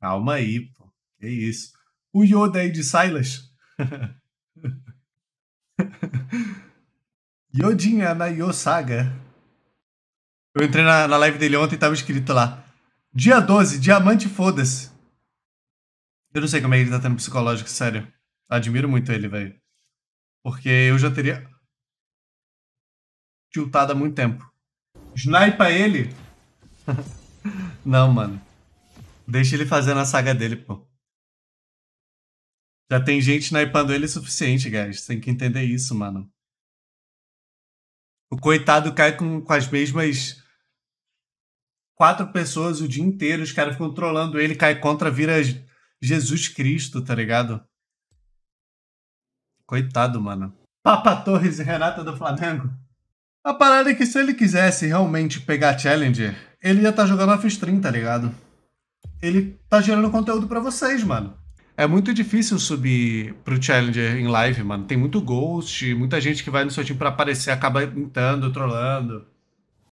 Calma aí, pô. É isso. O Yoda aí de Silas. Yodinha na Yosaga. Eu entrei na, na live dele ontem e tava escrito lá. Dia 12, diamante foda-se. Eu não sei como é que ele tá tendo psicológico, sério. Admiro muito ele, velho. Porque eu já teria tiltado há muito tempo. Snipa ele? não, mano. Deixa ele fazer na saga dele, pô. Já tem gente naipando ele o suficiente, guys. Tem que entender isso, mano. O coitado cai com, com as mesmas quatro pessoas o dia inteiro. Os caras ficam trolando ele, cai contra, vira Jesus Cristo, tá ligado? Coitado, mano. Papa Torres e Renata do Flamengo. A parada é que se ele quisesse realmente pegar Challenger, ele ia estar tá jogando a f 30, tá ligado? ele tá gerando conteúdo para vocês, mano. É muito difícil subir pro Challenger em live, mano. Tem muito ghost, muita gente que vai no seu time pra aparecer, acaba entrando, trollando.